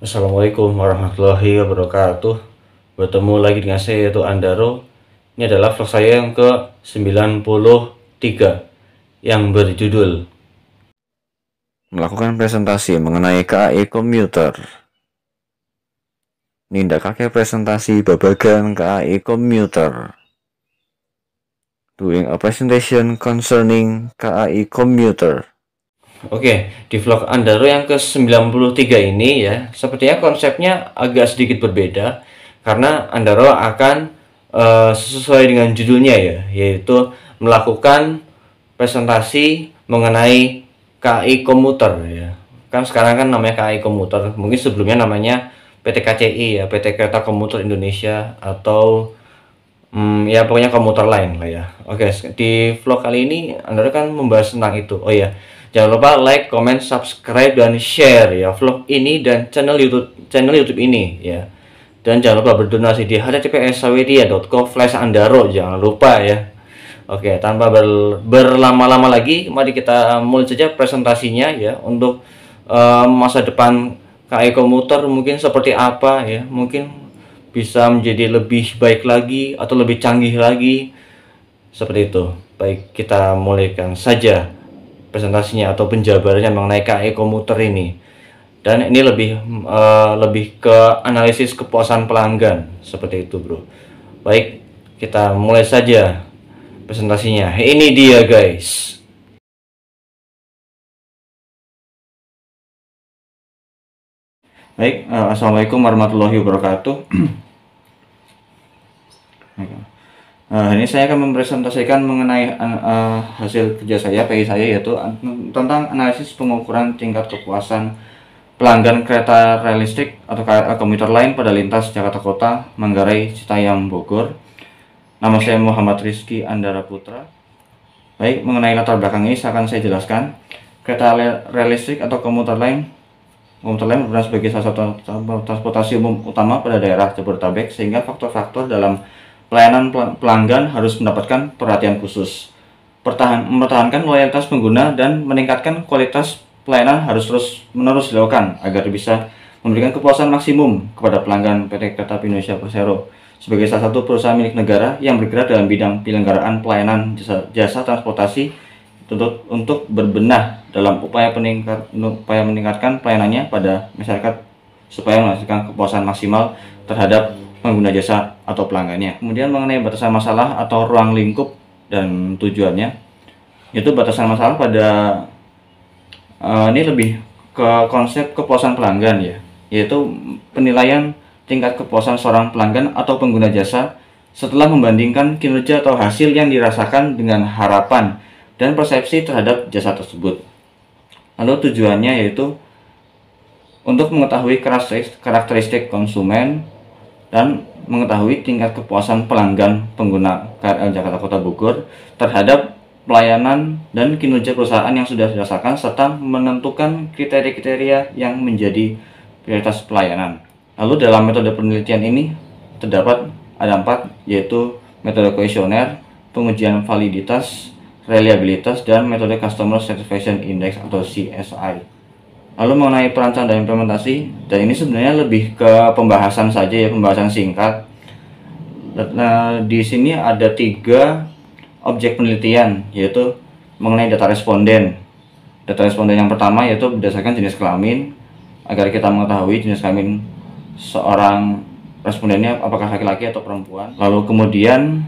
Assalamualaikum warahmatullahi wabarakatuh Bertemu lagi dengan saya yaitu Andaro Ini adalah vlog saya yang ke 93 Yang berjudul Melakukan presentasi mengenai KAI e Commuter Ninda kakek presentasi babagan KAI e Commuter Doing a presentation concerning KAI e Commuter Oke, di vlog Andaro yang ke-93 ini ya, sepertinya konsepnya agak sedikit berbeda karena Andaro akan uh, sesuai dengan judulnya ya, yaitu melakukan presentasi mengenai KI komuter ya. Kan sekarang kan namanya KI komuter, mungkin sebelumnya namanya PT KCI ya, PT Kereta Komuter Indonesia atau hmm, ya pokoknya komuter lain lah ya. Oke, di vlog kali ini Andaro kan membahas tentang itu. Oh ya, Jangan lupa like, comment, subscribe, dan share ya vlog ini dan channel YouTube channel YouTube ini ya. Dan jangan lupa berdonasi di https://sawedia.co flash andaro. Jangan lupa ya. Oke, tanpa ber, berlama-lama lagi, mari kita mulai saja presentasinya ya untuk uh, masa depan KAI komuter mungkin seperti apa ya. Mungkin bisa menjadi lebih baik lagi atau lebih canggih lagi seperti itu. Baik, kita mulaikan saja presentasinya atau penjabarannya mengenai KE komuter ini. Dan ini lebih uh, lebih ke analisis kepuasan pelanggan seperti itu, Bro. Baik, kita mulai saja presentasinya. Ini dia, guys. Baik, uh, Assalamualaikum warahmatullahi wabarakatuh. Nah, ini saya akan mempresentasikan mengenai uh, hasil kerja saya, PI saya yaitu eh, tentang analisis pengukuran tingkat kepuasan pelanggan kereta rel atau komuter lain pada lintas Jakarta Kota, Manggarai, Citayam, Bogor. Nama saya Muhammad Rizky Andara Putra. Baik, mengenai latar belakang ini akan saya jelaskan. Kereta rel atau komuter lain komuter lain merupakan sebagai salah satu transportasi umum utama pada daerah Jabodetabek sehingga faktor-faktor dalam pelayanan pelanggan harus mendapatkan perhatian khusus. Pertahan, mempertahankan loyalitas pengguna dan meningkatkan kualitas pelayanan harus terus-menerus dilakukan agar bisa memberikan kepuasan maksimum kepada pelanggan PT Kereta Api Indonesia Persero sebagai salah satu perusahaan milik negara yang bergerak dalam bidang penyelenggaraan pelayanan jasa, jasa transportasi untuk, untuk berbenah dalam upaya peningkat upaya meningkatkan pelayanannya pada masyarakat supaya menghasilkan kepuasan maksimal terhadap pengguna jasa atau pelanggannya. Kemudian mengenai batasan masalah atau ruang lingkup dan tujuannya, yaitu batasan masalah pada uh, ini lebih ke konsep kepuasan pelanggan ya, yaitu penilaian tingkat kepuasan seorang pelanggan atau pengguna jasa setelah membandingkan kinerja atau hasil yang dirasakan dengan harapan dan persepsi terhadap jasa tersebut. Lalu tujuannya yaitu untuk mengetahui karakteristik konsumen, dan mengetahui tingkat kepuasan pelanggan pengguna KRL Jakarta Kota Bogor terhadap pelayanan dan kinerja perusahaan yang sudah dirasakan serta menentukan kriteria-kriteria yang menjadi prioritas pelayanan. Lalu dalam metode penelitian ini terdapat ada empat yaitu metode kuesioner, pengujian validitas, reliabilitas, dan metode Customer Satisfaction Index atau CSI. Lalu mengenai perancangan dan implementasi, dan ini sebenarnya lebih ke pembahasan saja ya, pembahasan singkat. Nah, nah, di sini ada tiga objek penelitian, yaitu mengenai data responden. Data responden yang pertama yaitu berdasarkan jenis kelamin, agar kita mengetahui jenis kelamin seorang respondennya apakah laki-laki atau perempuan. Lalu kemudian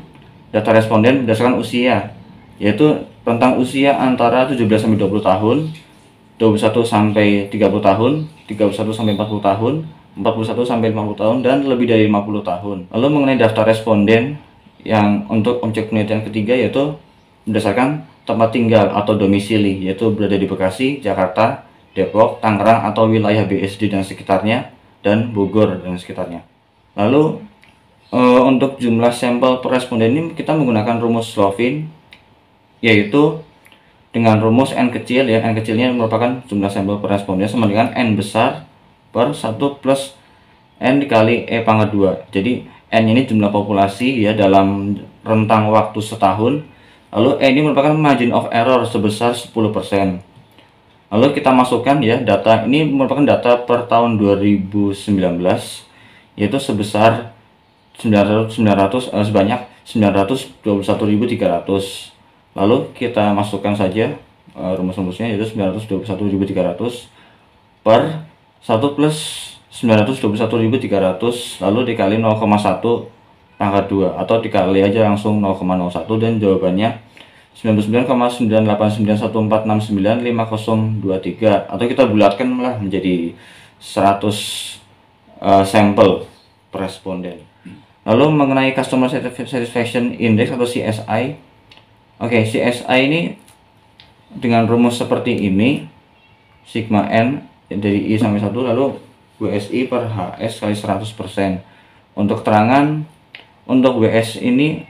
data responden berdasarkan usia, yaitu tentang usia antara 17 20 tahun 21 sampai 30 tahun, 31 sampai 40 tahun, 41 sampai 50 tahun dan lebih dari 50 tahun. Lalu mengenai daftar responden yang untuk objek penelitian ketiga yaitu berdasarkan tempat tinggal atau domisili yaitu berada di Bekasi, Jakarta, Depok, Tangerang atau wilayah BSD dan sekitarnya dan Bogor dan sekitarnya. Lalu e, untuk jumlah sampel per responden ini kita menggunakan rumus Slovin yaitu dengan rumus n kecil ya n kecilnya merupakan jumlah sampel per responden ya, sama dengan n besar per 1 plus n dikali e pangkat 2 jadi n ini jumlah populasi ya dalam rentang waktu setahun lalu e ini merupakan margin of error sebesar 10% lalu kita masukkan ya data ini merupakan data per tahun 2019 yaitu sebesar 900, 900 eh, sebanyak 921.300 lalu kita masukkan saja eh, rumus-rumusnya yaitu 921.300 per 1 plus 921.300 lalu dikali 0,1 pangkat 2 atau dikali aja langsung 0,01 dan jawabannya 99,98914695023 atau kita bulatkan lah menjadi 100 uh, eh, sampel responden. Lalu mengenai customer satisfaction index atau CSI Oke, okay, si ini dengan rumus seperti ini sigma n dari i sampai 1 lalu WSI per HS kali 100%. Untuk terangan untuk WS ini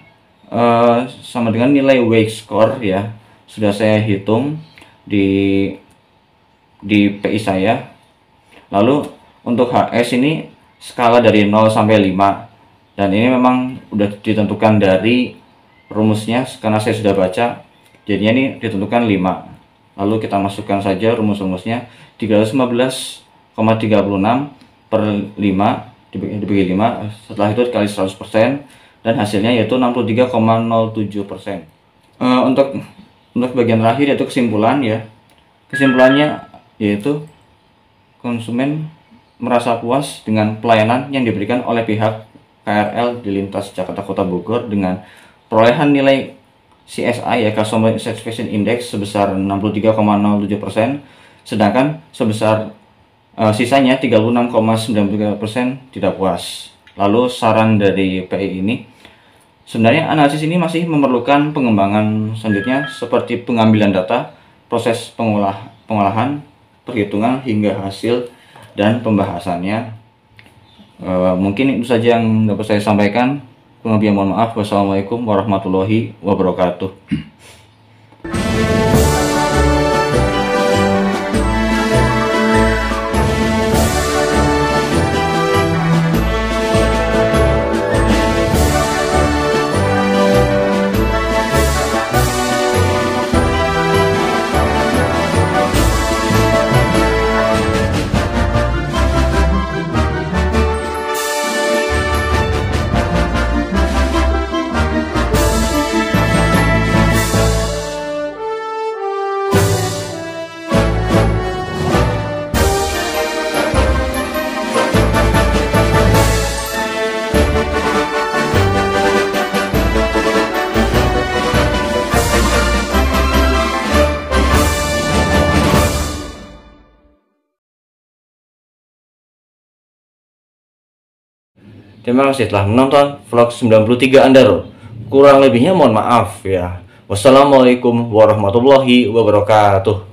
uh, sama dengan nilai wake score ya. Sudah saya hitung di di PI saya. Lalu untuk HS ini skala dari 0 sampai 5 dan ini memang sudah ditentukan dari rumusnya karena saya sudah baca jadinya ini ditentukan 5 lalu kita masukkan saja rumus-rumusnya 315,36 per 5 dibagi 5 setelah itu dikali 100% dan hasilnya yaitu 63,07% uh, eh, untuk untuk bagian terakhir yaitu kesimpulan ya kesimpulannya yaitu konsumen merasa puas dengan pelayanan yang diberikan oleh pihak KRL di lintas Jakarta Kota Bogor dengan Perolehan nilai CSI ya Customer Satisfaction Index sebesar 63,07 persen, sedangkan sebesar uh, sisanya 36,93 persen tidak puas. Lalu saran dari PI ini, sebenarnya analisis ini masih memerlukan pengembangan selanjutnya seperti pengambilan data, proses pengolah pengolahan, perhitungan hingga hasil dan pembahasannya. Uh, mungkin itu saja yang dapat saya sampaikan. Kemudian mohon maaf. Wassalamualaikum warahmatullahi wabarakatuh. Terima kasih telah menonton vlog 93 Andaro. Kurang lebihnya mohon maaf ya. Wassalamualaikum warahmatullahi wabarakatuh.